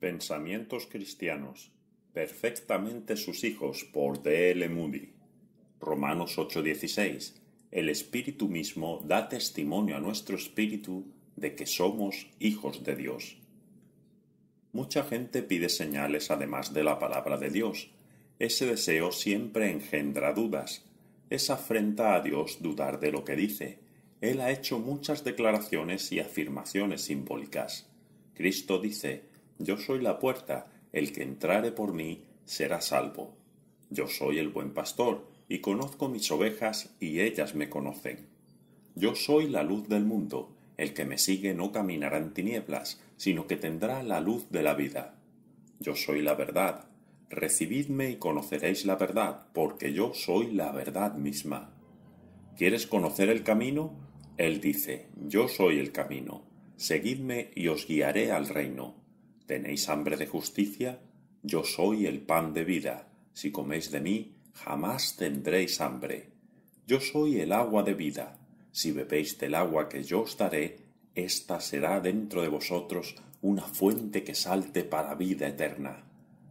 Pensamientos cristianos, perfectamente sus hijos por D. Moody. Romanos 8:16. El Espíritu mismo da testimonio a nuestro espíritu de que somos hijos de Dios. Mucha gente pide señales además de la palabra de Dios. Ese deseo siempre engendra dudas. Es afrenta a Dios dudar de lo que dice. Él ha hecho muchas declaraciones y afirmaciones simbólicas. Cristo dice, yo soy la puerta, el que entrare por mí será salvo. Yo soy el buen pastor, y conozco mis ovejas, y ellas me conocen. Yo soy la luz del mundo, el que me sigue no caminará en tinieblas, sino que tendrá la luz de la vida. Yo soy la verdad, recibidme y conoceréis la verdad, porque yo soy la verdad misma. ¿Quieres conocer el camino? Él dice, yo soy el camino, seguidme y os guiaré al reino. ¿Tenéis hambre de justicia? Yo soy el pan de vida. Si coméis de mí, jamás tendréis hambre. Yo soy el agua de vida. Si bebéis del agua que yo os daré, ésta será dentro de vosotros una fuente que salte para vida eterna.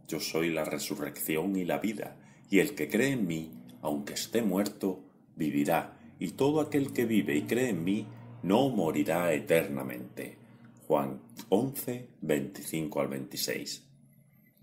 Yo soy la resurrección y la vida, y el que cree en mí, aunque esté muerto, vivirá, y todo aquel que vive y cree en mí, no morirá eternamente. Juan 11, 25 al 26.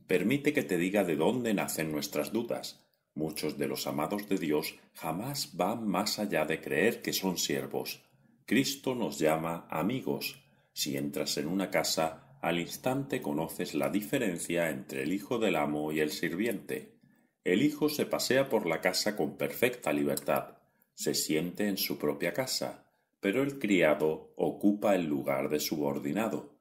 Permite que te diga de dónde nacen nuestras dudas. Muchos de los amados de Dios jamás van más allá de creer que son siervos. Cristo nos llama amigos. Si entras en una casa, al instante conoces la diferencia entre el hijo del amo y el sirviente. El hijo se pasea por la casa con perfecta libertad. Se siente en su propia casa pero el criado ocupa el lugar de subordinado.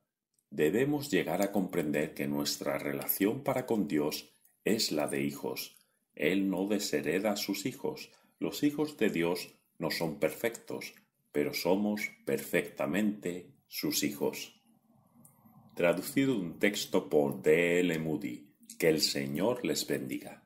Debemos llegar a comprender que nuestra relación para con Dios es la de hijos. Él no deshereda a sus hijos. Los hijos de Dios no son perfectos, pero somos perfectamente sus hijos. Traducido un texto por D. L. Moody. Que el Señor les bendiga.